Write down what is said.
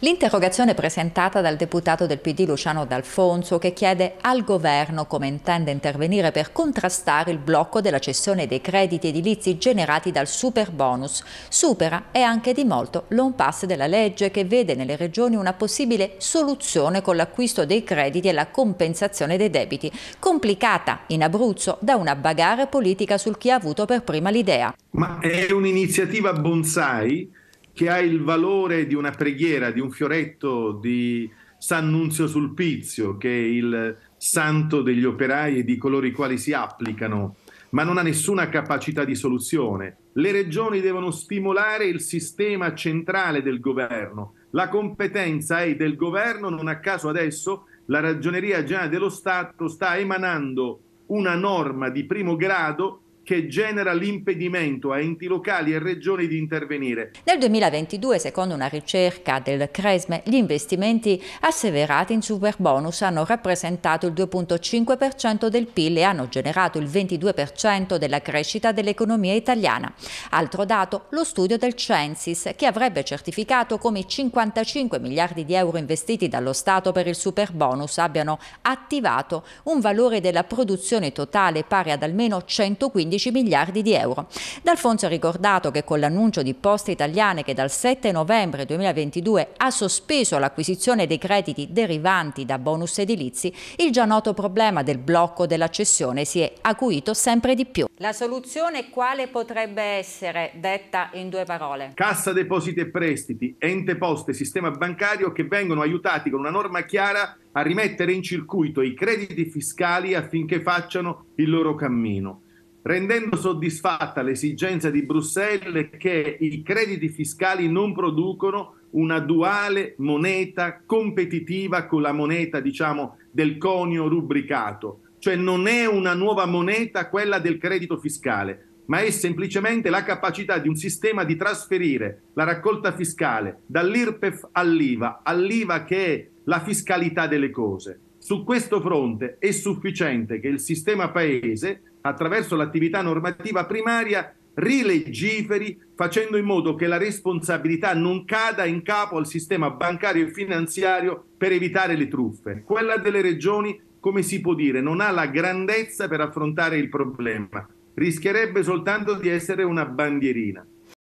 L'interrogazione presentata dal deputato del PD Luciano D'Alfonso che chiede al governo come intende intervenire per contrastare il blocco della cessione dei crediti edilizi generati dal super bonus supera e anche di molto l'on pass della legge che vede nelle regioni una possibile soluzione con l'acquisto dei crediti e la compensazione dei debiti, complicata in Abruzzo da una bagarre politica sul chi ha avuto per prima l'idea. Ma è un'iniziativa bonsai? che ha il valore di una preghiera, di un fioretto, di Sannunzio Sulpizio, che è il santo degli operai e di coloro i quali si applicano, ma non ha nessuna capacità di soluzione. Le regioni devono stimolare il sistema centrale del governo. La competenza è del governo, non a caso adesso la Ragioneria Generale dello Stato sta emanando una norma di primo grado che genera l'impedimento a enti locali e regioni di intervenire. Nel 2022, secondo una ricerca del Cresme, gli investimenti asseverati in superbonus hanno rappresentato il 2,5% del PIL e hanno generato il 22% della crescita dell'economia italiana. Altro dato, lo studio del Censis, che avrebbe certificato come i 55 miliardi di euro investiti dallo Stato per il superbonus abbiano attivato un valore della produzione totale pari ad almeno 115 11 miliardi di euro. D'Alfonso ha ricordato che con l'annuncio di Poste Italiane che dal 7 novembre 2022 ha sospeso l'acquisizione dei crediti derivanti da bonus edilizi, il già noto problema del blocco dell'accessione si è acuito sempre di più. La soluzione quale potrebbe essere, detta in due parole? Cassa depositi e prestiti, ente poste, sistema bancario che vengono aiutati con una norma chiara a rimettere in circuito i crediti fiscali affinché facciano il loro cammino rendendo soddisfatta l'esigenza di Bruxelles che i crediti fiscali non producono una duale moneta competitiva con la moneta, diciamo, del conio rubricato. Cioè non è una nuova moneta quella del credito fiscale, ma è semplicemente la capacità di un sistema di trasferire la raccolta fiscale dall'IRPEF all'IVA, all'IVA che è la fiscalità delle cose. Su questo fronte è sufficiente che il sistema Paese, attraverso l'attività normativa primaria, rilegiferi facendo in modo che la responsabilità non cada in capo al sistema bancario e finanziario per evitare le truffe. Quella delle regioni, come si può dire, non ha la grandezza per affrontare il problema, rischierebbe soltanto di essere una bandierina.